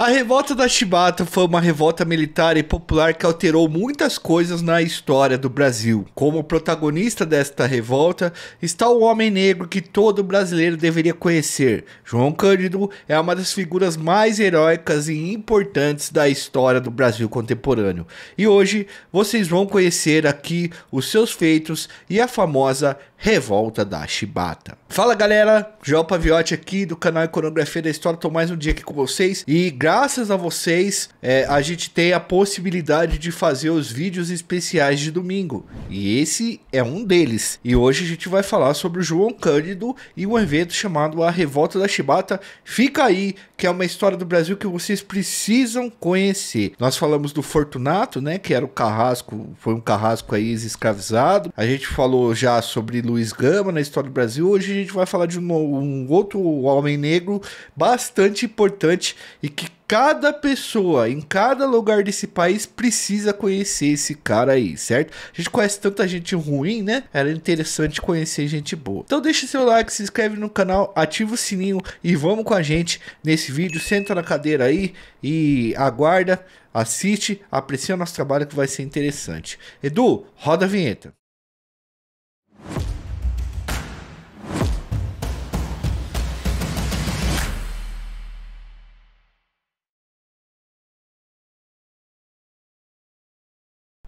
A revolta da Chibata foi uma revolta militar e popular que alterou muitas coisas na história do Brasil. Como protagonista desta revolta está o homem negro que todo brasileiro deveria conhecer. João Cândido é uma das figuras mais heróicas e importantes da história do Brasil contemporâneo. E hoje vocês vão conhecer aqui os seus feitos e a famosa Revolta da Chibata. Fala galera, João Paviotti aqui do canal Iconografia da História, tô mais um dia aqui com vocês e graças a vocês é, a gente tem a possibilidade de fazer os vídeos especiais de domingo e esse é um deles. E hoje a gente vai falar sobre o João Cândido e um evento chamado A Revolta da Chibata. Fica aí que é uma história do Brasil que vocês precisam conhecer. Nós falamos do Fortunato, né, que era o carrasco, foi um carrasco aí escravizado. A gente falou já sobre Luiz Gama na história do Brasil. Hoje a gente vai falar de um, um outro homem negro bastante importante e que cada pessoa em cada lugar desse país precisa conhecer esse cara aí, certo? A gente conhece tanta gente ruim, né? Era interessante conhecer gente boa. Então deixa seu like, se inscreve no canal, ativa o sininho e vamos com a gente nesse vídeo. Senta na cadeira aí e aguarda, assiste, aprecia o nosso trabalho que vai ser interessante. Edu, roda a vinheta.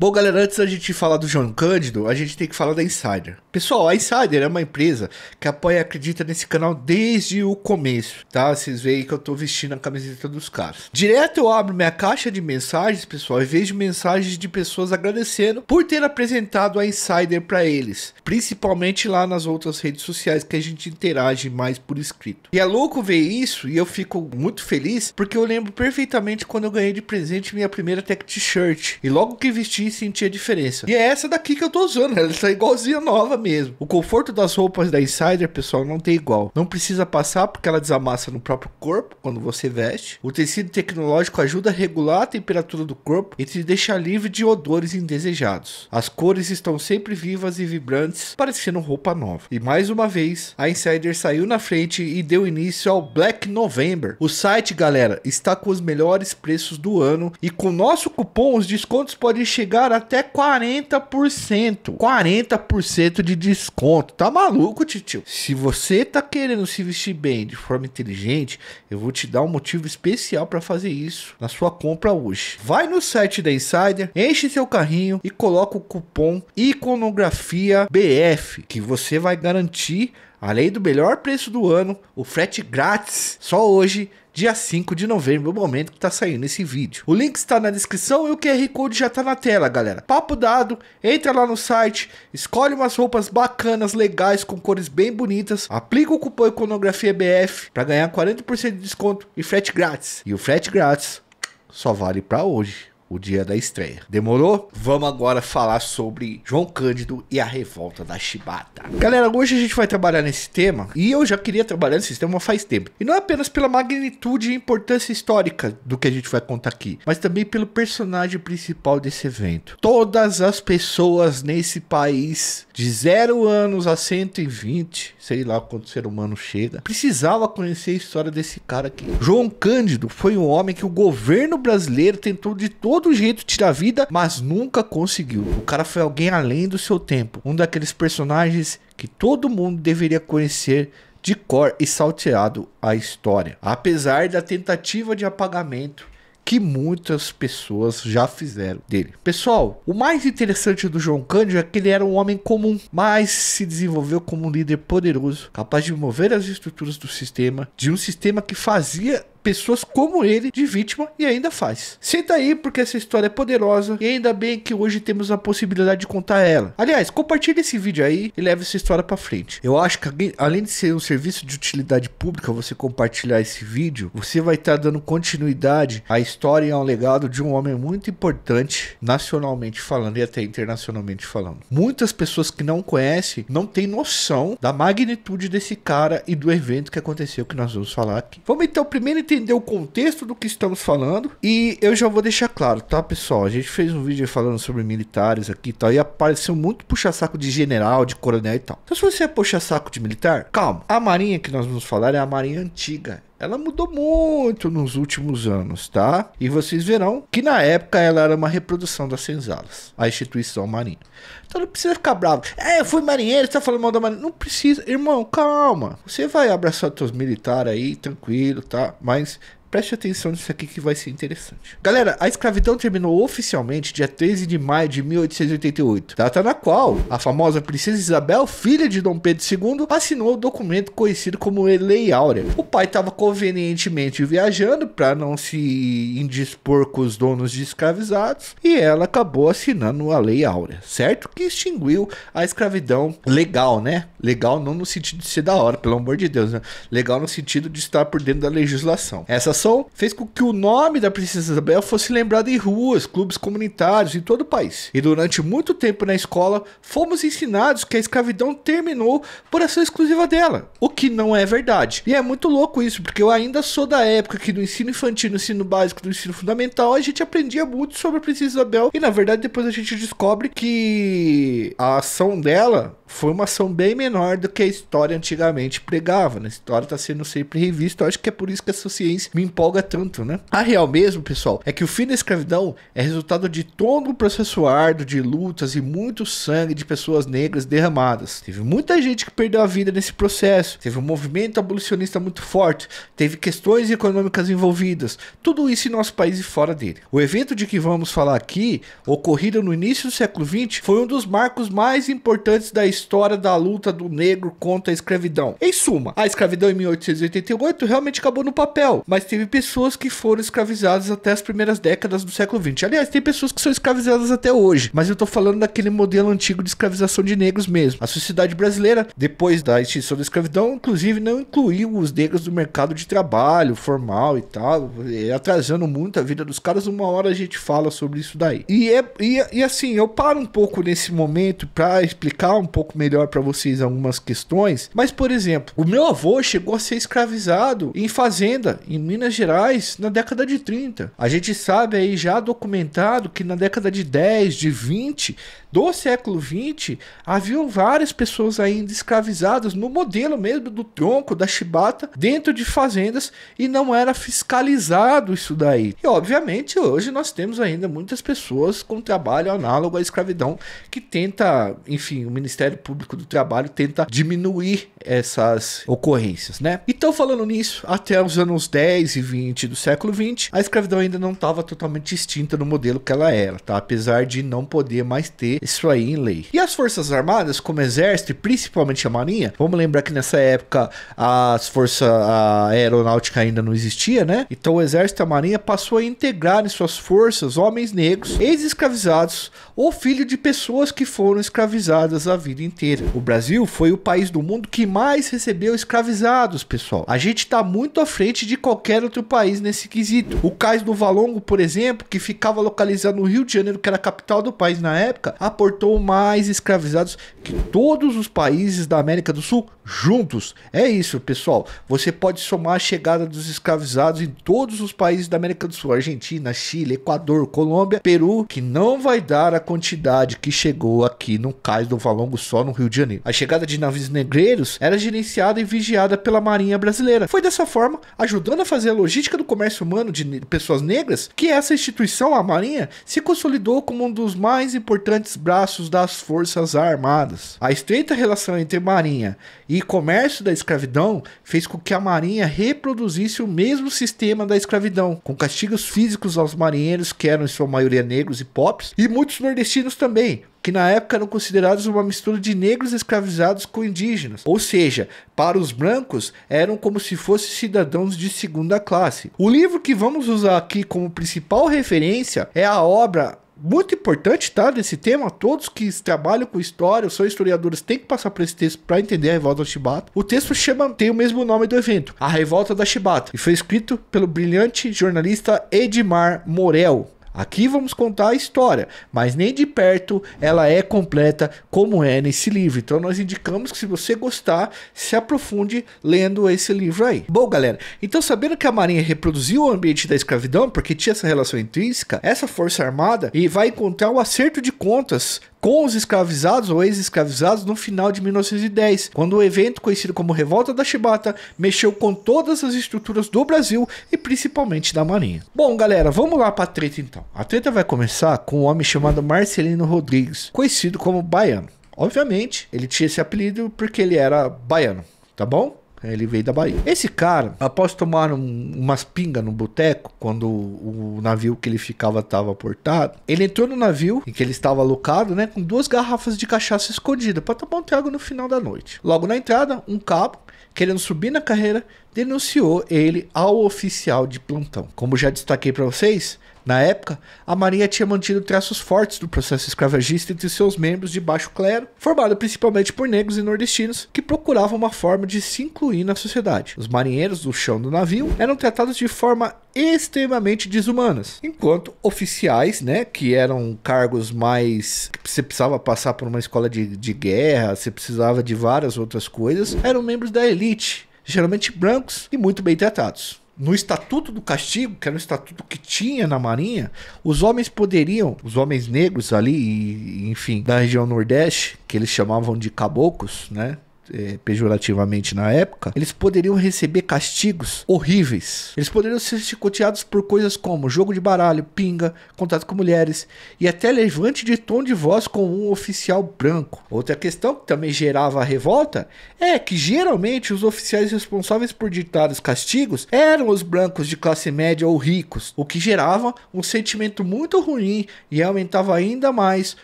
Bom, galera, antes da gente falar do João Cândido, a gente tem que falar da Insider. Pessoal, a Insider é uma empresa que apoia e acredita nesse canal desde o começo, tá? Vocês veem que eu tô vestindo a camiseta dos caras. Direto eu abro minha caixa de mensagens, pessoal, e vejo mensagens de pessoas agradecendo por ter apresentado a Insider para eles, principalmente lá nas outras redes sociais que a gente interage mais por escrito. E é louco ver isso e eu fico muito feliz porque eu lembro perfeitamente quando eu ganhei de presente minha primeira tech t-shirt. E logo que vesti sentir a diferença. E é essa daqui que eu tô usando, ela tá igualzinha nova mesmo. O conforto das roupas da Insider, pessoal, não tem igual. Não precisa passar porque ela desamassa no próprio corpo quando você veste. O tecido tecnológico ajuda a regular a temperatura do corpo e te deixa livre de odores indesejados. As cores estão sempre vivas e vibrantes, parecendo roupa nova. E mais uma vez, a Insider saiu na frente e deu início ao Black November. O site, galera, está com os melhores preços do ano e com nosso cupom os descontos podem chegar cara, até 40%. 40% de desconto. Tá maluco, tio? Se você tá querendo se vestir bem de forma inteligente, eu vou te dar um motivo especial para fazer isso na sua compra hoje. Vai no site da Insider, enche seu carrinho e coloca o cupom iconografia BF que você vai garantir Além do melhor preço do ano, o frete grátis, só hoje, dia 5 de novembro, é o momento que está saindo esse vídeo. O link está na descrição e o QR Code já está na tela, galera. Papo dado, entra lá no site, escolhe umas roupas bacanas, legais, com cores bem bonitas, aplica o cupom Iconografia BF para ganhar 40% de desconto e frete grátis. E o frete grátis só vale para hoje o dia da estreia. Demorou? Vamos agora falar sobre João Cândido e a revolta da Chibata. Galera, hoje a gente vai trabalhar nesse tema e eu já queria trabalhar nesse tema faz tempo. E não apenas pela magnitude e importância histórica do que a gente vai contar aqui, mas também pelo personagem principal desse evento. Todas as pessoas nesse país de 0 anos a 120, sei lá quanto ser humano chega, precisava conhecer a história desse cara aqui. João Cândido foi um homem que o governo brasileiro tentou de todo jeito tirar a vida, mas nunca conseguiu. O cara foi alguém além do seu tempo, um daqueles personagens que todo mundo deveria conhecer de cor e salteado a história. Apesar da tentativa de apagamento que muitas pessoas já fizeram dele. Pessoal, o mais interessante do João Cândido é que ele era um homem comum, mas se desenvolveu como um líder poderoso, capaz de mover as estruturas do sistema, de um sistema que fazia pessoas como ele de vítima e ainda faz. Senta aí porque essa história é poderosa e ainda bem que hoje temos a possibilidade de contar ela. Aliás, compartilhe esse vídeo aí e leve essa história para frente. Eu acho que além de ser um serviço de utilidade pública, você compartilhar esse vídeo, você vai estar tá dando continuidade à história e ao legado de um homem muito importante nacionalmente falando e até internacionalmente falando. Muitas pessoas que não conhecem não têm noção da magnitude desse cara e do evento que aconteceu que nós vamos falar aqui. Vamos então primeiro entender o contexto do que estamos falando. E eu já vou deixar claro, tá, pessoal? A gente fez um vídeo falando sobre militares aqui e tal. E apareceu muito puxa-saco de general, de coronel e tal. Então, se você é puxa-saco de militar, calma. A marinha que nós vamos falar é a marinha antiga. Ela mudou muito nos últimos anos, tá? E vocês verão que na época ela era uma reprodução das senzalas, a instituição marinha. Então não precisa ficar bravo. É, eu fui marinheiro, você tá falando mal da marinha. Não precisa, irmão, calma. Você vai abraçar os militares aí, tranquilo, tá? Mas Preste atenção nisso aqui que vai ser interessante. Galera, a escravidão terminou oficialmente dia 13 de maio de 1888, data na qual a famosa princesa Isabel, filha de Dom Pedro II, assinou o documento conhecido como Lei Áurea. O pai estava convenientemente viajando para não se indispor com os donos de escravizados e ela acabou assinando a Lei Áurea, certo? Que extinguiu a escravidão legal, né? Legal não no sentido de ser da hora, pelo amor de Deus, né? Legal no sentido de estar por dentro da legislação. Essas situação fez com que o nome da Princesa Isabel fosse lembrado em ruas, clubes comunitários em todo o país. E durante muito tempo na escola, fomos ensinados que a escravidão terminou por ação exclusiva dela, o que não é verdade. E é muito louco isso, porque eu ainda sou da época que no ensino infantil, no ensino básico, no ensino fundamental, a gente aprendia muito sobre a Princesa Isabel e na verdade depois a gente descobre que a ação dela foi uma ação bem menor do que a história antigamente pregava. Né? A história está sendo sempre revista. Eu acho que é por isso que essa ciência me empolga tanto, né? A real mesmo, pessoal, é que o fim da escravidão é resultado de todo um processo árduo de lutas e muito sangue de pessoas negras derramadas. Teve muita gente que perdeu a vida nesse processo. Teve um movimento abolicionista muito forte. Teve questões econômicas envolvidas. Tudo isso em nosso país e fora dele. O evento de que vamos falar aqui, ocorrido no início do século XX, foi um dos marcos mais importantes da história história da luta do negro contra a escravidão. Em suma, a escravidão em 1888 realmente acabou no papel, mas teve pessoas que foram escravizadas até as primeiras décadas do século XX. Aliás, tem pessoas que são escravizadas até hoje, mas eu tô falando daquele modelo antigo de escravização de negros mesmo. A sociedade brasileira, depois da extinção da escravidão, inclusive não incluiu os negros do mercado de trabalho formal e tal, é, atrasando muito a vida dos caras. Uma hora a gente fala sobre isso daí. E, é, e, é, e assim, eu paro um pouco nesse momento para explicar um pouco melhor para vocês algumas questões, mas por exemplo, o meu avô chegou a ser escravizado em fazenda em Minas Gerais na década de 30. A gente sabe aí já documentado que na década de 10, de 20 do século 20 haviam várias pessoas ainda escravizadas no modelo mesmo do tronco da chibata dentro de fazendas e não era fiscalizado isso daí. E obviamente hoje nós temos ainda muitas pessoas com trabalho análogo à escravidão que tenta, enfim, o Ministério Público do Trabalho tenta diminuir essas ocorrências, né? Então, falando nisso, até os anos 10 e 20 do século 20, a escravidão ainda não estava totalmente extinta no modelo que ela era, tá? Apesar de não poder mais ter isso aí em lei. E as forças armadas, como exército e principalmente a marinha, vamos lembrar que nessa época as forças a aeronáutica ainda não existia, né? Então o exército e a marinha passou a integrar em suas forças homens negros, ex-escravizados ou filho de pessoas que foram escravizadas a vida inteira. O Brasil foi o país do mundo que mais recebeu escravizados, pessoal. A gente está muito à frente de qualquer outro país nesse quesito. O cais do Valongo, por exemplo, que ficava localizado no Rio de Janeiro, que era a capital do país na época, aportou mais escravizados que todos os países da América do Sul juntos. É isso, pessoal. Você pode somar a chegada dos escravizados em todos os países da América do Sul: Argentina, Chile, Equador, Colômbia, Peru, que não vai dar a quantidade que chegou aqui no cais do Valongo só no Rio de Janeiro. A chegada de navios negreiros era gerenciada e vigiada pela Marinha Brasileira. Foi dessa forma, ajudando a fazer a logística do comércio humano de pessoas negras, que essa instituição, a Marinha, se consolidou como um dos mais importantes braços das Forças Armadas. A estreita relação entre Marinha e comércio da escravidão fez com que a marinha reproduzisse o mesmo sistema da escravidão, com castigos físicos aos marinheiros, que eram em sua maioria negros e pops, e muitos nordestinos também, que na época eram considerados uma mistura de negros escravizados com indígenas, ou seja, para os brancos eram como se fossem cidadãos de segunda classe. O livro que vamos usar aqui como principal referência é a obra muito importante, tá? Desse tema, todos que trabalham com história, são historiadores, têm que passar por esse texto para entender a revolta da Chibata. O texto chama, tem o mesmo nome do evento, A Revolta da Chibata, e foi escrito pelo brilhante jornalista Edmar Morel. Aqui vamos contar a história, mas nem de perto ela é completa como é nesse livro. Então nós indicamos que se você gostar, se aprofunde lendo esse livro aí. Bom, galera, então sabendo que a Marinha reproduziu o ambiente da escravidão, porque tinha essa relação intrínseca, essa força armada e vai encontrar o acerto de contas com os escravizados ou ex-escravizados no final de 1910, quando o evento conhecido como Revolta da Chibata mexeu com todas as estruturas do Brasil e principalmente da Marinha. Bom, galera, vamos lá para a treta então. A treta vai começar com um homem chamado Marcelino Rodrigues, conhecido como Baiano. Obviamente, ele tinha esse apelido porque ele era baiano, tá bom? É, ele veio da Bahia. Esse cara, após tomar um, umas pingas no boteco, quando o, o, navio que ele ficava estava portado, ele entrou no navio em que ele estava alocado, né? Com duas garrafas de cachaça escondida para tomar um trago no final da noite. Logo na entrada, um cabo, querendo subir na carreira, denunciou ele ao oficial de plantão. Como já destaquei para vocês, na época, a Marinha tinha mantido traços fortes do processo escravagista entre seus membros de baixo clero, formado principalmente por negros e nordestinos que procuravam uma forma de se incluir na sociedade. Os marinheiros do chão do navio eram tratados de forma extremamente desumanas, enquanto oficiais, né, que eram cargos mais que você precisava passar por uma escola de, de guerra, você precisava de várias outras coisas, eram membros da elite, geralmente brancos e muito bem tratados no Estatuto do Castigo, que era um estatuto que tinha na Marinha, os homens poderiam, os homens negros ali, e, enfim, da região Nordeste, que eles chamavam de caboclos, né? é, pejorativamente na época, eles poderiam receber castigos horríveis. Eles poderiam ser chicoteados por coisas como jogo de baralho, pinga, contato com mulheres e até levante de tom de voz com um oficial branco. Outra questão que também gerava revolta é que geralmente os oficiais responsáveis por ditar os castigos eram os brancos de classe média ou ricos, o que gerava um sentimento muito ruim e aumentava ainda mais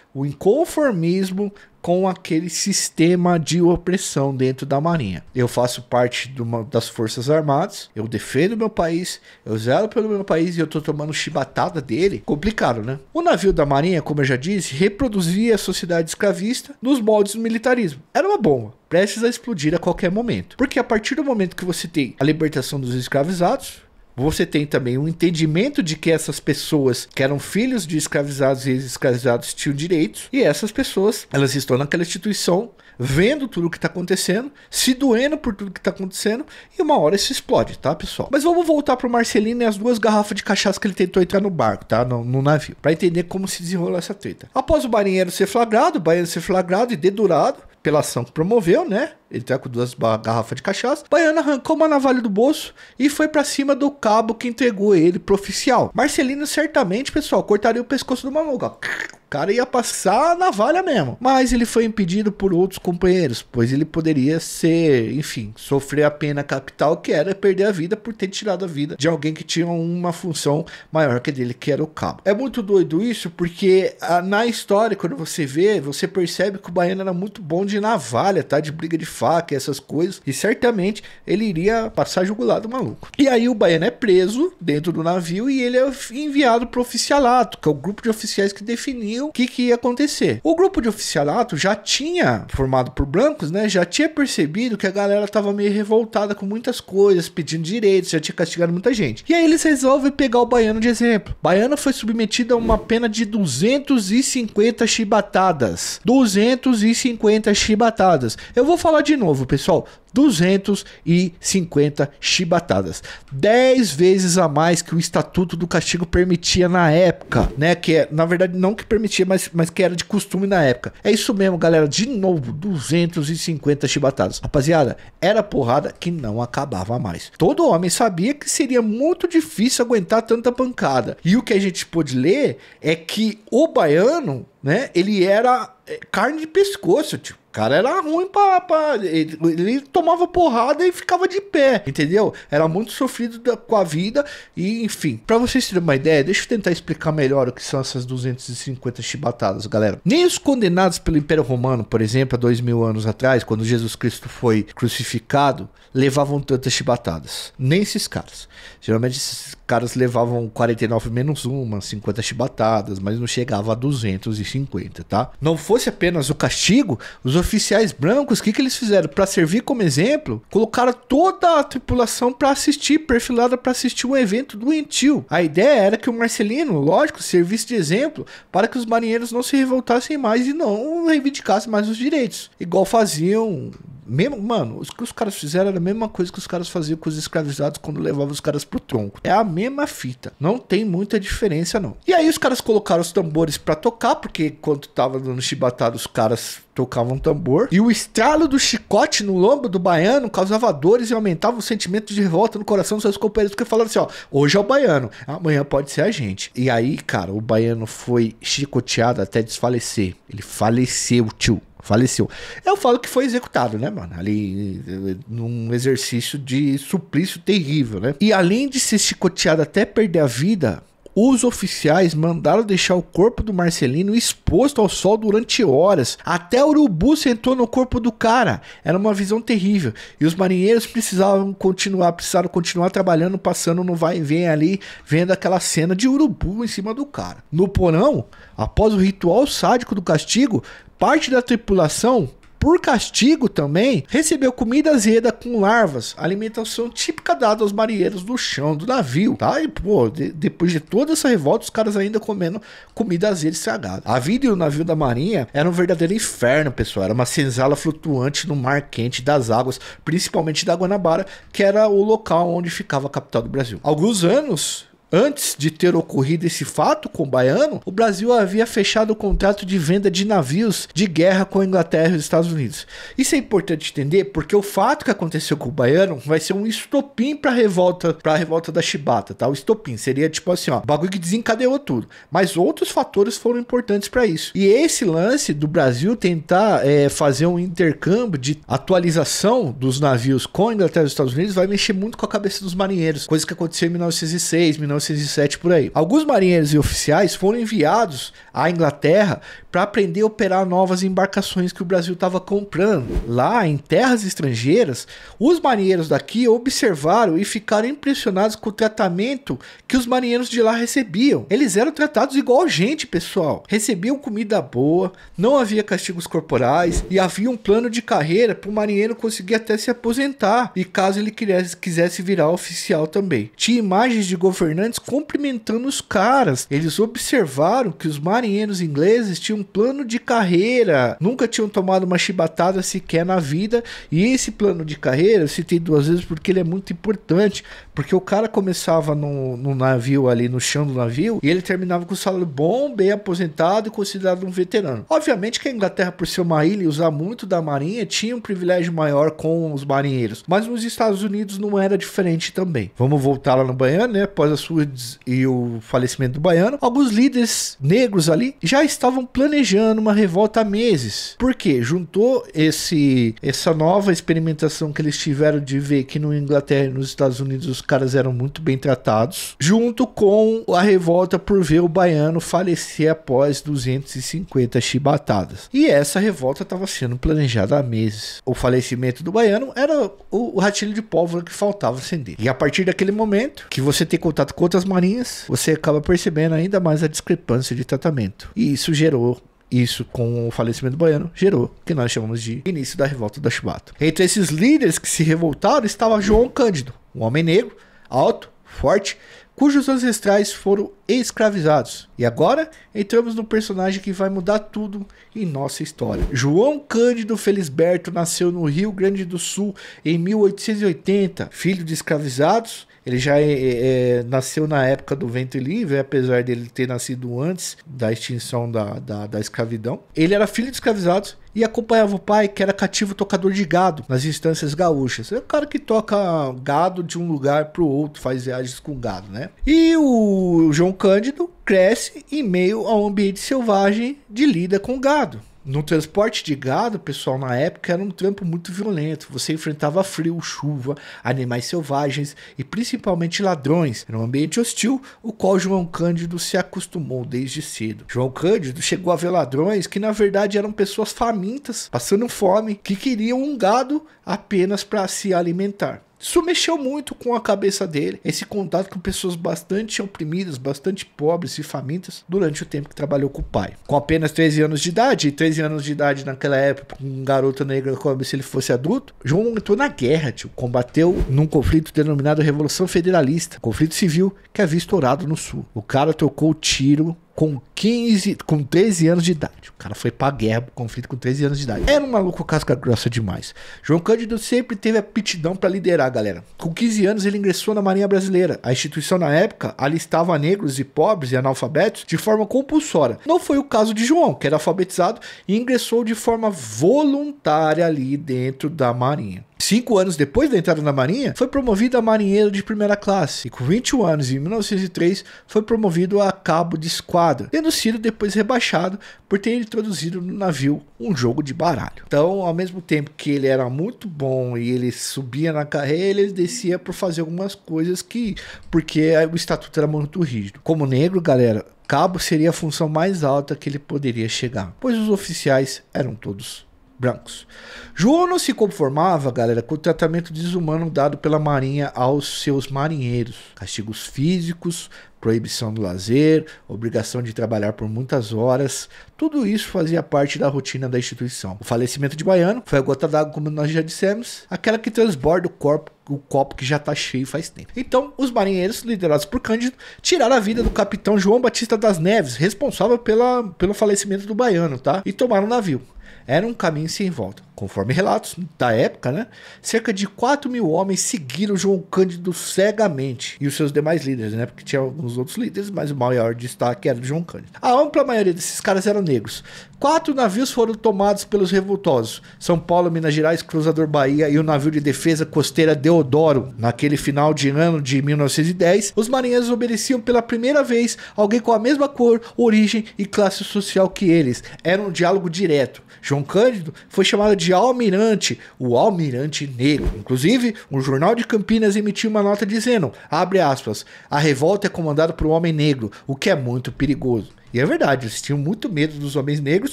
o inconformismo com aquele sistema de opressão dentro da Marinha. Eu faço parte uma, das Forças Armadas, eu defendo meu país, eu zelo pelo meu país e eu tô tomando chibatada dele. Complicado, né? O navio da Marinha, como eu já disse, reproduzia a sociedade escravista nos moldes do militarismo. Era uma bomba prestes a explodir a qualquer momento. Porque a partir do momento que você tem a libertação dos escravizados, você tem também um entendimento de que essas pessoas que eram filhos de escravizados e ex-escravizados tinham direitos, e essas pessoas, elas estão naquela instituição vendo tudo o que está acontecendo, se doendo por tudo que está acontecendo, e uma hora isso explode, tá, pessoal? Mas vamos voltar para o Marcelino e as duas garrafas de cachaça que ele tentou entrar no barco, tá? No, no navio, para entender como se desenrolou essa treta. Após o marinheiro ser flagrado, o baiano ser flagrado e dedurado pela ação que promoveu, né? Ele tá com duas garrafas de cachaça. Baiano arrancou uma navalha do bolso e foi para cima do cabo que entregou ele pro oficial. Marcelino certamente, pessoal, cortaria o pescoço do maluco. Ó. O cara ia passar a navalha mesmo. Mas ele foi impedido por outros companheiros, pois ele poderia ser, enfim, sofrer a pena capital que era perder a vida por ter tirado a vida de alguém que tinha uma função maior que a dele, que era o cabo. É muito doido isso, porque a, ah, na história, quando você vê, você percebe que o baiano era muito bom de navalha, tá? De briga de faca, essas coisas, e certamente ele iria passar jugulado maluco. E aí o baiano é preso dentro do navio e ele é enviado para o oficialato, que é o grupo de oficiais que definiu o que, que ia acontecer. O grupo de oficialato já tinha, formado por brancos, né, já tinha percebido que a galera tava meio revoltada com muitas coisas, pedindo direitos, já tinha castigado muita gente. E aí eles resolvem pegar o baiano de exemplo. O baiano foi submetido a uma pena de 250 chibatadas. 250 chibatadas. Eu vou falar de novo, pessoal, 250 chibatadas. 10 vezes a mais que o Estatuto do Castigo permitia na época, né? Que é, na verdade, não que permitia, mas, mas que era de costume na época. É isso mesmo, galera. De novo, 250 chibatadas. Rapaziada, era porrada que não acabava mais. Todo homem sabia que seria muito difícil aguentar tanta pancada. E o que a gente pôde ler é que o baiano, né? Ele era é, carne de pescoço, tipo cara era ruim pra. pra ele, ele, tomava porrada e ficava de pé, entendeu? Era muito sofrido da, com a vida. E, enfim, para vocês terem uma ideia, deixa eu tentar explicar melhor o que são essas 250 chibatadas, galera. Nem os condenados pelo Império Romano, por exemplo, há dois mil anos atrás, quando Jesus Cristo foi crucificado, levavam tantas chibatadas. Nem esses caras. Geralmente esses caras levavam 49 menos uma, 50 chibatadas, mas não chegava a 250, tá? Não fosse apenas o castigo, os oficiais brancos, o que, que eles fizeram? Para servir como exemplo, colocaram toda a tripulação para assistir, perfilada para assistir um evento doentio. A ideia era que o Marcelino, lógico, servisse de exemplo para que os marinheiros não se revoltassem mais e não reivindicassem mais os direitos, igual faziam mesmo, mano, o que os caras fizeram era a mesma coisa que os caras faziam com os escravizados quando levavam os caras pro tronco. É a mesma fita. Não tem muita diferença, não. E aí os caras colocaram os tambores para tocar, porque quando tava dando chibatado os caras tocavam tambor. E o estralo do chicote no lombo do baiano causava dores e aumentava o sentimento de revolta no coração dos seus companheiros, porque falaram assim: ó, hoje é o baiano, amanhã pode ser a gente. E aí, cara, o baiano foi chicoteado até desfalecer. Ele faleceu, tio faleceu. Eu falo que foi executado, né, mano? Ali num exercício de suplício terrível, né? E além de ser chicoteado até perder a vida, os oficiais mandaram deixar o corpo do Marcelino exposto ao sol durante horas. Até o urubu sentou no corpo do cara. Era uma visão terrível. E os marinheiros precisavam continuar, precisaram continuar trabalhando, passando no vai e vem ali, vendo aquela cena de urubu em cima do cara. No porão, após o ritual sádico do castigo, Parte da tripulação, por castigo também, recebeu comida azeda com larvas, alimentação típica dada aos marinheiros do chão do navio, tá? E, pô, de, depois de toda essa revolta, os caras ainda comendo comida azeda estragada. A vida e o navio da marinha era um verdadeiro inferno, pessoal. Era uma senzala flutuante no mar quente das águas, principalmente da Guanabara, que era o local onde ficava a capital do Brasil. Alguns anos Antes de ter ocorrido esse fato com o baiano, o Brasil havia fechado o contrato de venda de navios de guerra com a Inglaterra e os Estados Unidos. Isso é importante entender porque o fato que aconteceu com o baiano vai ser um estopim para a revolta, revolta da Chibata, tá? O estopim seria tipo assim, ó, bagulho que desencadeou tudo. Mas outros fatores foram importantes para isso. E esse lance do Brasil tentar é, fazer um intercâmbio de atualização dos navios com a Inglaterra e os Estados Unidos vai mexer muito com a cabeça dos marinheiros, coisa que aconteceu em 1906, 1906. 1907 por aí. Alguns marinheiros e oficiais foram enviados à Inglaterra para aprender a operar novas embarcações que o Brasil estava comprando. Lá, em terras estrangeiras, os marinheiros daqui observaram e ficaram impressionados com o tratamento que os marinheiros de lá recebiam. Eles eram tratados igual gente, pessoal. Recebiam comida boa, não havia castigos corporais e havia um plano de carreira para o marinheiro conseguir até se aposentar e caso ele quisesse, quisesse virar oficial também. Tinha imagens de governantes cumprimentando os caras. Eles observaram que os marinheiros ingleses tinham plano de carreira, nunca tinham tomado uma chibatada sequer na vida, e esse plano de carreira eu citei duas vezes porque ele é muito importante porque o cara começava no, no, navio ali, no chão do navio, e ele terminava com salário bom, bem aposentado e considerado um veterano. Obviamente que a Inglaterra, por ser uma ilha e usar muito da marinha, tinha um privilégio maior com os marinheiros. Mas nos Estados Unidos não era diferente também. Vamos voltar lá no Baiano, né? Após a sua e o falecimento do Baiano, alguns líderes negros ali já estavam planejando uma revolta há meses. Por quê? Juntou esse, essa nova experimentação que eles tiveram de ver que no Inglaterra e nos Estados Unidos os caras eram muito bem tratados, junto com a revolta por ver o baiano falecer após 250 chibatadas. E essa revolta estava sendo planejada há meses. O falecimento do baiano era o, ratilho de pólvora que faltava acender. E a partir daquele momento que você tem contato com outras marinhas, você acaba percebendo ainda mais a discrepância de tratamento. E isso gerou isso com o falecimento do baiano gerou que nós chamamos de início da revolta da Chibata. Entre esses líderes que se revoltaram estava João Cândido, um homem negro, alto, forte, cujos ancestrais foram escravizados. E agora entramos no personagem que vai mudar tudo em nossa história. João Cândido Felisberto nasceu no Rio Grande do Sul em 1880, filho de escravizados. Ele já é, é, é nasceu na época do vento livre, apesar dele ter nascido antes da extinção da, da, da escravidão. Ele era filho de escravizados e acompanhava o pai, que era cativo tocador de gado nas instâncias gaúchas. É o cara que toca gado de um lugar para o outro, faz viagens com gado, né? E o João Cândido cresce em meio um ambiente selvagem de lida com gado no transporte de gado, pessoal, na época era um trampo muito violento. Você enfrentava frio, chuva, animais selvagens e principalmente ladrões. Era um ambiente hostil, o qual João Cândido se acostumou desde cedo. João Cândido chegou a ver ladrões que na verdade eram pessoas famintas, passando fome, que queriam um gado apenas para se alimentar. Isso mexeu muito com a cabeça dele, esse contato com pessoas bastante oprimidas, bastante pobres e famintas durante o tempo que trabalhou com o pai. Com apenas 13 anos de idade, e 13 anos de idade naquela época, um garoto negro como se ele fosse adulto, João entrou na guerra, tio, combateu num conflito denominado Revolução Federalista, conflito civil que havia estourado no sul. O cara tocou tiro com 15, com 13 anos de idade. O cara foi pra guerra, pro conflito com 13 anos de idade. Era um maluco casca grossa demais. João Cândido sempre teve aptidão para liderar, a galera. Com 15 anos ele ingressou na Marinha Brasileira. A instituição na época alistava negros e pobres e analfabetos de forma compulsória. Não foi o caso de João, que era alfabetizado e ingressou de forma voluntária ali dentro da Marinha. Cinco anos depois da entrada na Marinha, foi promovido a marinheiro de primeira classe e com 21 anos, em 1903, foi promovido a cabo de esquadra, tendo sido depois rebaixado por ter introduzido no navio um jogo de baralho. Então, ao mesmo tempo que ele era muito bom e ele subia na carreira, ele descia por fazer algumas coisas que, porque o estatuto era muito rígido. Como negro, galera, cabo seria a função mais alta que ele poderia chegar, pois os oficiais eram todos brancos. João não se conformava, galera, com o tratamento desumano dado pela Marinha aos seus marinheiros. Castigos físicos, proibição do lazer, obrigação de trabalhar por muitas horas, tudo isso fazia parte da rotina da instituição. O falecimento de Baiano foi a gota d'água, como nós já dissemos, aquela que transborda o corpo o copo que já tá cheio faz tempo. Então, os marinheiros, liderados por Cândido, tiraram a vida do capitão João Batista das Neves, responsável pela, pelo falecimento do baiano, tá? E tomaram o navio. Era um caminho sem volta. Conforme relatos da época, né, cerca de 4 mil homens seguiram João Cândido cegamente e os seus demais líderes, né, porque tinha alguns outros líderes, mas o maior destaque era João Cândido. A ampla maioria desses caras eram negros. Quatro navios foram tomados pelos revoltosos: São Paulo, Minas Gerais, Cruzador Bahia e o navio de defesa costeira Deodoro. Naquele final de ano de 1910, os marinheiros obedeciam pela primeira vez alguém com a mesma cor, origem e classe social que eles. Era um diálogo direto. João Cândido foi chamado de de Almirante, o Almirante Negro. Inclusive, um jornal de Campinas emitiu uma nota dizendo, abre aspas, a revolta é comandada por um homem negro, o que é muito perigoso. E é verdade, eles tinham muito medo dos homens negros,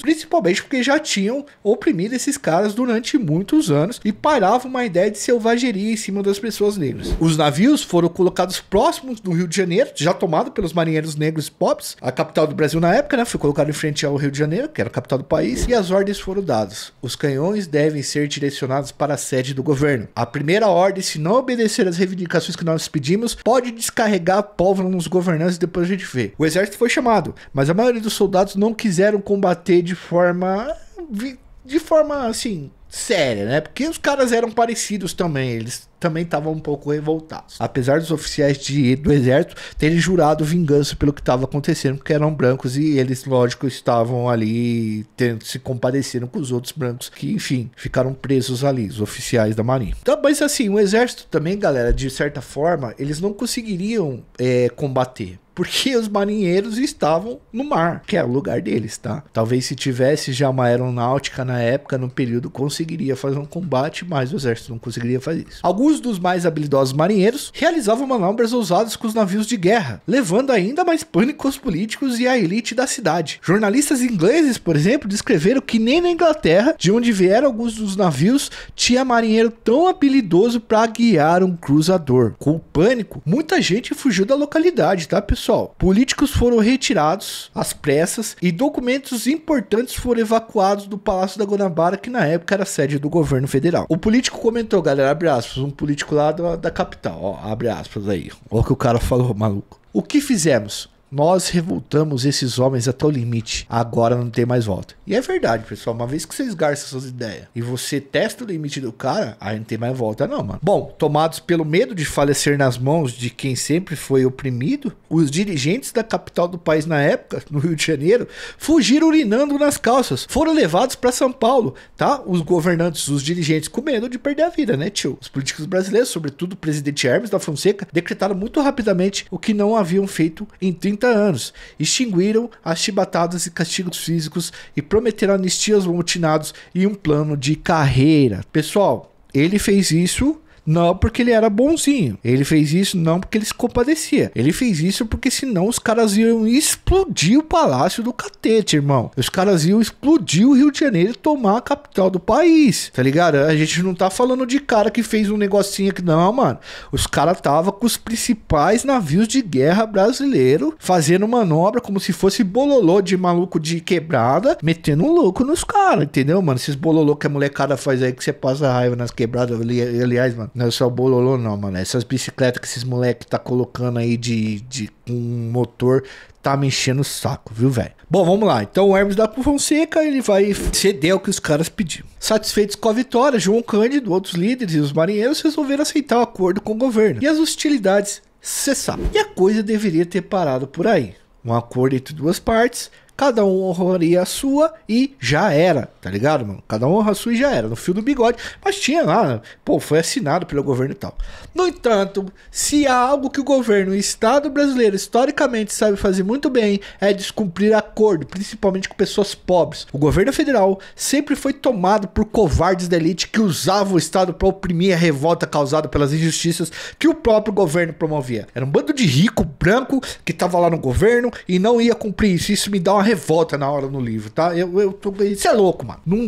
principalmente porque já tinham oprimido esses caras durante muitos anos e pairava uma ideia de selvageria em cima das pessoas negras. Os navios foram colocados próximos do Rio de Janeiro, já tomado pelos marinheiros negros pobres, a capital do Brasil na época, né? Foi colocado em frente ao Rio de Janeiro, que era a capital do país, e as ordens foram dadas. Os canhões devem ser direcionados para a sede do governo. A primeira ordem, se não obedecer às reivindicações que nós pedimos, pode descarregar pólvora nos governantes e depois a gente vê. O exército foi chamado, mas a a maioria dos soldados não quiseram combater de forma. de forma assim, séria, né? Porque os caras eram parecidos também. Eles também estavam um pouco revoltados. Apesar dos oficiais de, do exército terem jurado vingança pelo que estava acontecendo, porque eram brancos e eles, lógico, estavam ali tendo, se compadeceram com os outros brancos que, enfim, ficaram presos ali, os oficiais da marinha. Então, mas assim, o exército também, galera, de certa forma, eles não conseguiriam é, combater porque os marinheiros estavam no mar, que é o lugar deles, tá? Talvez se tivesse já uma aeronáutica na época, no período, conseguiria fazer um combate, mas o exército não conseguiria fazer isso. Alguns alguns dos mais habilidosos marinheiros realizavam manobras ousadas com os navios de guerra, levando ainda mais pânico aos políticos e à elite da cidade. Jornalistas ingleses, por exemplo, descreveram que nem na Inglaterra, de onde vieram alguns dos navios, tinha marinheiro tão habilidoso para guiar um cruzador. Com o pânico, muita gente fugiu da localidade, tá pessoal? Políticos foram retirados às pressas e documentos importantes foram evacuados do Palácio da Guanabara, que na época era sede do governo federal. O político comentou, galera, abraços, um político lá da, da capital. Ó, abre aspas aí. Olha o que o cara falou, maluco. O que fizemos? Nós revoltamos esses homens até o limite. Agora não tem mais volta. E é verdade, pessoal. Uma vez que você esgarça suas ideias e você testa o limite do cara, aí não tem mais volta, não, mano. Bom, tomados pelo medo de falecer nas mãos de quem sempre foi oprimido, os dirigentes da capital do país na época, no Rio de Janeiro, fugiram urinando nas calças. Foram levados para São Paulo, tá? Os governantes, os dirigentes, com medo de perder a vida, né, tio? Os políticos brasileiros, sobretudo o presidente Hermes da Fonseca, decretaram muito rapidamente o que não haviam feito em 30 30 anos, extinguiram as chibatadas e castigos físicos e prometeram anistias aos e um plano de carreira. Pessoal, ele fez isso não porque ele era bonzinho. Ele fez isso não porque ele se compadecia. Ele fez isso porque senão os caras iam explodir o palácio do catete, irmão. Os caras iam explodir o Rio de Janeiro e tomar a capital do país, tá ligado? A gente não tá falando de cara que fez um negocinho aqui, não, mano. Os caras tava com os principais navios de guerra brasileiro fazendo manobra como se fosse bololô de maluco de quebrada, metendo um louco nos caras, entendeu, mano? Esses bololô que a molecada faz aí que você passa raiva nas quebradas, aliás, mano. Não é só bololô, não, mano. Essas bicicletas que esses moleque tá colocando aí de, de um motor tá me enchendo o saco, viu, velho? Bom, vamos lá. Então o Hermes da Fonseca, ele vai ceder ao que os caras pediram. Satisfeitos com a vitória, João Cândido, outros líderes e os marinheiros resolveram aceitar o acordo com o governo. E as hostilidades cessaram. E a coisa deveria ter parado por aí. Um acordo entre duas partes cada um honraria a sua e já era, tá ligado, mano? Cada um honra a sua e já era, no fio do bigode. Mas tinha lá, pô, foi assinado pelo governo e tal. No entanto, se há algo que o governo e o Estado brasileiro historicamente sabe fazer muito bem, é descumprir acordo, principalmente com pessoas pobres. O governo federal sempre foi tomado por covardes da elite que usavam o Estado para oprimir a revolta causada pelas injustiças que o próprio governo promovia. Era um bando de rico branco que tava lá no governo e não ia cumprir isso. Isso me dá uma revolta na hora no livro, tá? Eu, eu tô, isso é louco, mano. Não,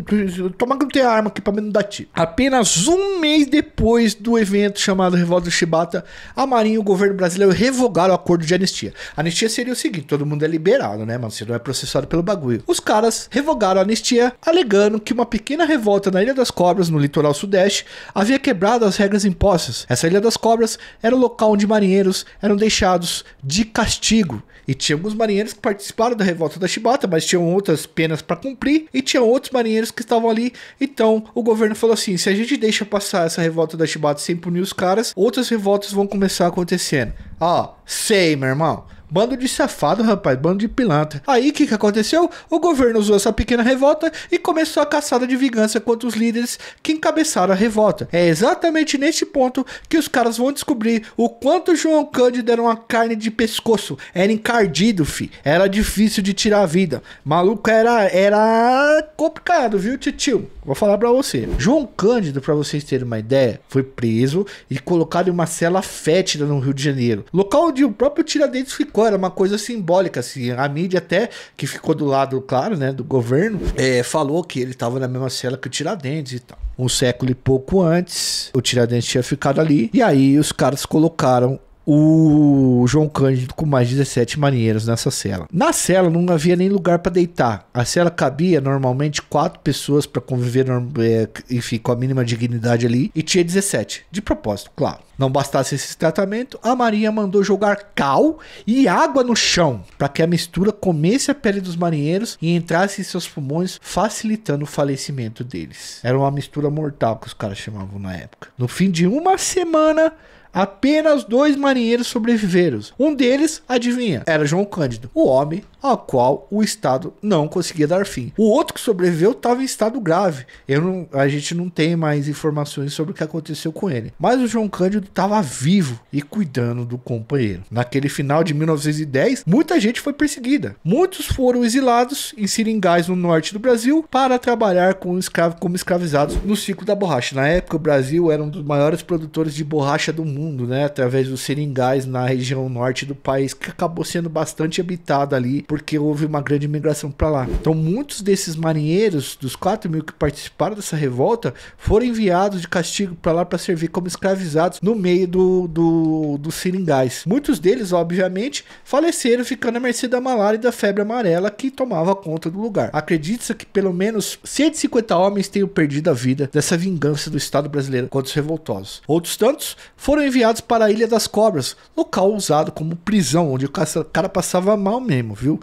toma que não tem arma aqui pra mim não dar tiro. Apenas um mês depois do evento chamado Revolta do Chibata, a Marinha e o governo brasileiro revogaram o acordo de anistia. A anistia seria o seguinte: todo mundo é liberado, né, mano? Você não é processado pelo bagulho. Os caras revogaram a anistia, alegando que uma pequena revolta na Ilha das Cobras, no litoral sudeste, havia quebrado as regras impostas. Essa Ilha das Cobras era o local onde marinheiros eram deixados de castigo e tinha alguns marinheiros que participaram da revolta da Chibata, mas tinham outras penas para cumprir e tinham outros marinheiros que estavam ali. Então o governo falou assim: se a gente deixa passar essa revolta da Chibata sem punir os caras, outras revoltas vão começar acontecendo. Ó, sei, meu irmão. Bando de safado, rapaz, bando de pilantra. Aí o que, que aconteceu? O governo usou essa pequena revolta e começou a caçada de vingança contra os líderes que encabeçaram a revolta. É exatamente nesse ponto que os caras vão descobrir o quanto João Cândido era uma carne de pescoço. Era encardido, fi. Era difícil de tirar a vida. Maluco era, era complicado, viu, tio? Vou falar pra você. João Cândido, pra vocês terem uma ideia, foi preso e colocado em uma cela fétida no Rio de Janeiro. Local onde o próprio Tiradentes ficou ficou era uma coisa simbólica, assim. A mídia até, que ficou do lado, claro, né, do governo, é, falou que ele estava na mesma cela que o Tiradentes e tal. Um século e pouco antes, o Tiradentes tinha ficado ali. E aí os caras colocaram o João Cândido com mais 17 marinheiros nessa cela. Na cela não havia nem lugar para deitar. A cela cabia normalmente quatro pessoas para conviver, é, enfim, com a mínima dignidade ali, e tinha 17, de propósito, claro. Não bastasse esse tratamento, a Marinha mandou jogar cal e água no chão para que a mistura comesse a pele dos marinheiros e entrasse em seus pulmões, facilitando o falecimento deles. Era uma mistura mortal que os caras chamavam na época. No fim de uma semana, Apenas dois marinheiros sobreviveram. Um deles, adivinha, era João Cândido, o homem ao qual o Estado não conseguia dar fim. O outro que sobreviveu estava em estado grave. Eu não, a gente não tem mais informações sobre o que aconteceu com ele. Mas o João Cândido estava vivo e cuidando do companheiro. Naquele final de 1910, muita gente foi perseguida. Muitos foram exilados em seringais no norte do Brasil para trabalhar com escravo, como escravizados no ciclo da borracha. Na época, o Brasil era um dos maiores produtores de borracha do mundo mundo, né? Através dos seringais na região norte do país, que acabou sendo bastante habitada ali, porque houve uma grande migração para lá. Então, muitos desses marinheiros, dos 4 mil que participaram dessa revolta, foram enviados de castigo para lá para servir como escravizados no meio do, do, dos seringais. Muitos deles, obviamente, faleceram ficando à mercê da malária e da febre amarela que tomava conta do lugar. Acredita-se que pelo menos 150 homens tenham perdido a vida dessa vingança do Estado brasileiro contra os revoltosos. Outros tantos foram enviados para a Ilha das Cobras, local usado como prisão, onde o cara passava mal mesmo, viu?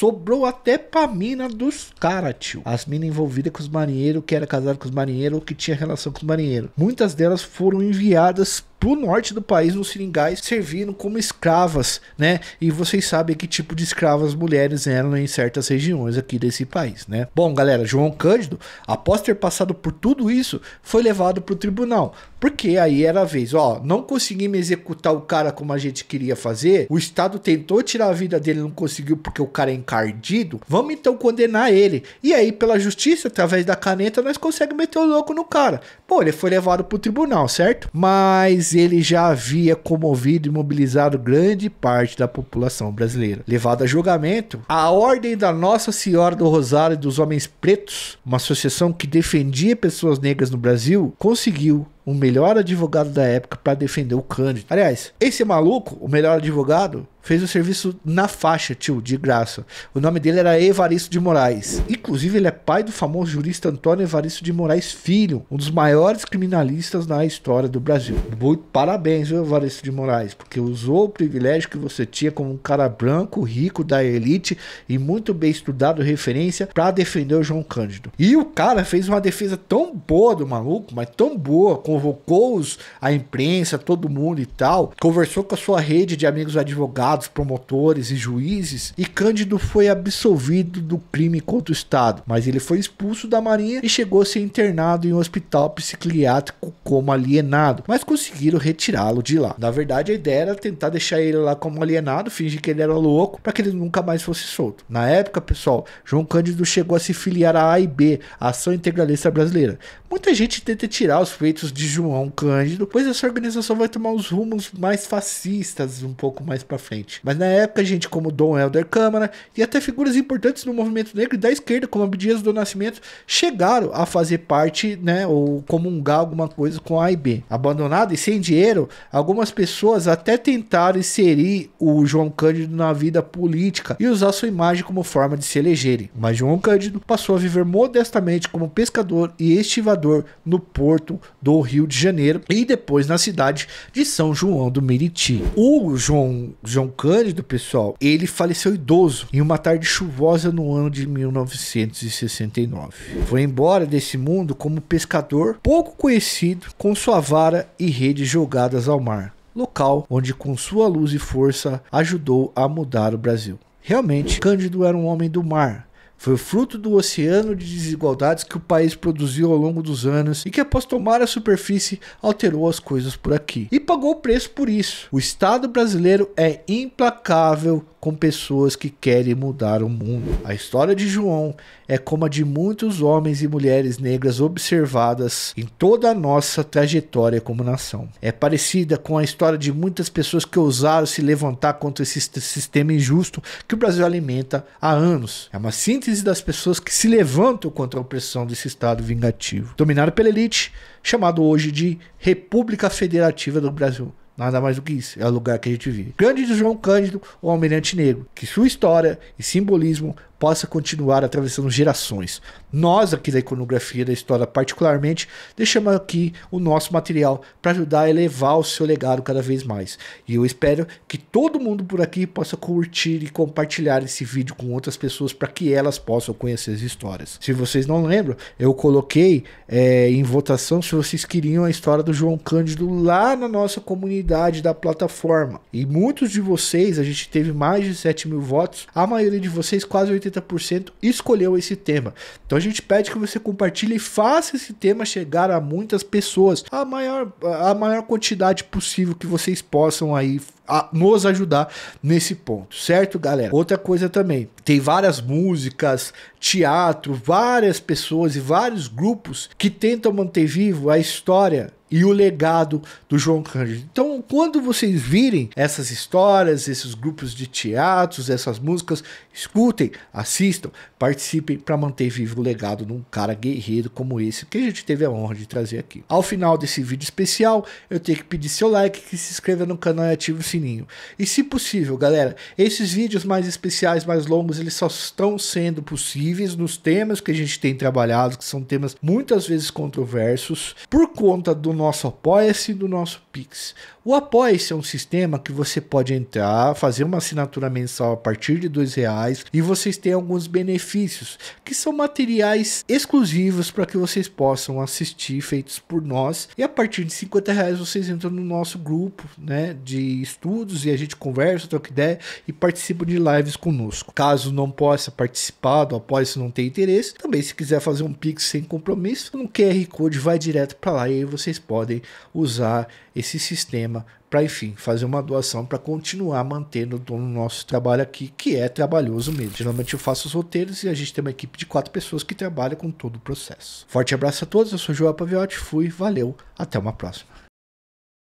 Sobrou até pra mina dos caras, tio. As minas envolvidas com os marinheiros, que era casado com os marinheiros ou que tinha relação com os marinheiros. Muitas delas foram enviadas pro norte do país, nos seringais, servindo como escravas, né? E vocês sabem que tipo de escravas mulheres eram em certas regiões aqui desse país, né? Bom, galera, João Cândido, após ter passado por tudo isso, foi levado pro tribunal. Porque aí era a vez, ó, não conseguimos executar o cara como a gente queria fazer, o Estado tentou tirar a vida dele, não conseguiu porque o cara é encardido, vamos então condenar ele. E aí, pela justiça, através da caneta, nós conseguimos meter o louco no cara. Pô, ele foi levado pro tribunal, certo? Mas ele já havia comovido e mobilizado grande parte da população brasileira. Levado a julgamento, a Ordem da Nossa Senhora do Rosário e dos Homens Pretos, uma associação que defendia pessoas negras no Brasil, conseguiu o melhor advogado da época para defender o Cândido. Aliás, esse maluco, o melhor advogado, fez o serviço na faixa, tio, de graça. O nome dele era Evaristo de Moraes. Inclusive, ele é pai do famoso jurista Antônio Evaristo de Moraes Filho, um dos maiores criminalistas na história do Brasil. Muito parabéns, viu, Evaristo de Moraes, porque usou o privilégio que você tinha como um cara branco, rico, da elite e muito bem estudado, referência, para defender o João Cândido. E o cara fez uma defesa tão boa do maluco, mas tão boa, convocou os, a imprensa, todo mundo e tal, conversou com a sua rede de amigos advogados, promotores e juízes, e Cândido foi absolvido do crime contra o Estado, mas ele foi expulso da Marinha e chegou a ser internado em um hospital psiquiátrico como alienado, mas conseguiram retirá-lo de lá. Na verdade, a ideia era tentar deixar ele lá como alienado, fingir que ele era louco, para que ele nunca mais fosse solto. Na época, pessoal, João Cândido chegou a se filiar à AIB, a Ação Integralista Brasileira. Muita gente tenta tirar os feitos de de João Cândido, pois essa organização vai tomar os rumos mais fascistas um pouco mais para frente. Mas na época, gente como Dom Helder Câmara e até figuras importantes do movimento negro da esquerda, como Abdias do Nascimento, chegaram a fazer parte, né, ou comungar alguma coisa com a IB. Abandonado e sem dinheiro, algumas pessoas até tentaram inserir o João Cândido na vida política e usar sua imagem como forma de se elegerem. Mas João Cândido passou a viver modestamente como pescador e estivador no porto do Rio Rio de Janeiro e depois na cidade de São João do Meriti. O João, João Cândido, pessoal, ele faleceu idoso em uma tarde chuvosa no ano de 1969. Foi embora desse mundo como pescador pouco conhecido, com sua vara e redes jogadas ao mar. Local onde, com sua luz e força, ajudou a mudar o Brasil. Realmente, Cândido era um homem do mar, foi fruto do oceano de desigualdades que o país produziu ao longo dos anos e que, após tomar a superfície, alterou as coisas por aqui. E pagou o preço por isso. O Estado brasileiro é implacável com pessoas que querem mudar o mundo. A história de João é como a de muitos homens e mulheres negras observadas em toda a nossa trajetória como nação. É parecida com a história de muitas pessoas que ousaram se levantar contra esse sistema injusto que o Brasil alimenta há anos. É uma síntese das pessoas que se levantam contra a opressão desse Estado vingativo, dominado pela elite, chamado hoje de República Federativa do Brasil Nada mais do que isso. É o lugar que a gente vive. Grande de João Cândido, o Almirante Negro, que sua história e simbolismo possa continuar atravessando gerações. Nós, aqui da Iconografia da História, particularmente, deixamos aqui o nosso material para ajudar a elevar o seu legado cada vez mais. E eu espero que todo mundo por aqui possa curtir e compartilhar esse vídeo com outras pessoas para que elas possam conhecer as histórias. Se vocês não lembram, eu coloquei é, em votação se vocês queriam a história do João Cândido lá na nossa comunidade da plataforma. E muitos de vocês, a gente teve mais de 7 mil votos, a maioria de vocês, quase 80 30% escolheu esse tema. Então a gente pede que você compartilhe e faça esse tema chegar a muitas pessoas, a maior, a maior quantidade possível que vocês possam aí a nos ajudar nesse ponto, certo, galera? Outra coisa também, tem várias músicas, teatro, várias pessoas e vários grupos que tentam manter vivo a história e o legado do João Cândido. Então, quando vocês virem essas histórias, esses grupos de teatros, essas músicas, escutem, assistam, participem para manter vivo o legado de um cara guerreiro como esse que a gente teve a honra de trazer aqui. Ao final desse vídeo especial, eu tenho que pedir seu like, que se inscreva no canal e ative o sininho. E se possível, galera, esses vídeos mais especiais, mais longos, eles só estão sendo possíveis nos temas que a gente tem trabalhado, que são temas muitas vezes controversos, por conta do nosso Apoia-se e do nosso Pix. O Apoia-se é um sistema que você pode entrar, fazer uma assinatura mensal a partir de R$ reais e vocês têm alguns benefícios, que são materiais exclusivos para que vocês possam assistir, feitos por nós. E a partir de 50 reais vocês entram no nosso grupo né, de estudos e a gente conversa, troca ideia e participa de lives conosco. Caso não possa participar do Apoia-se, não tenha interesse, também se quiser fazer um Pix sem compromisso, um QR Code vai direto para lá e aí vocês podem usar esse sistema para, enfim, fazer uma doação para continuar mantendo o nosso trabalho aqui, que é trabalhoso mesmo. Geralmente eu faço os roteiros e a gente tem uma equipe de quatro pessoas que trabalha com todo o processo. Forte abraço a todos, eu sou João Paviotti, fui, valeu, até uma próxima.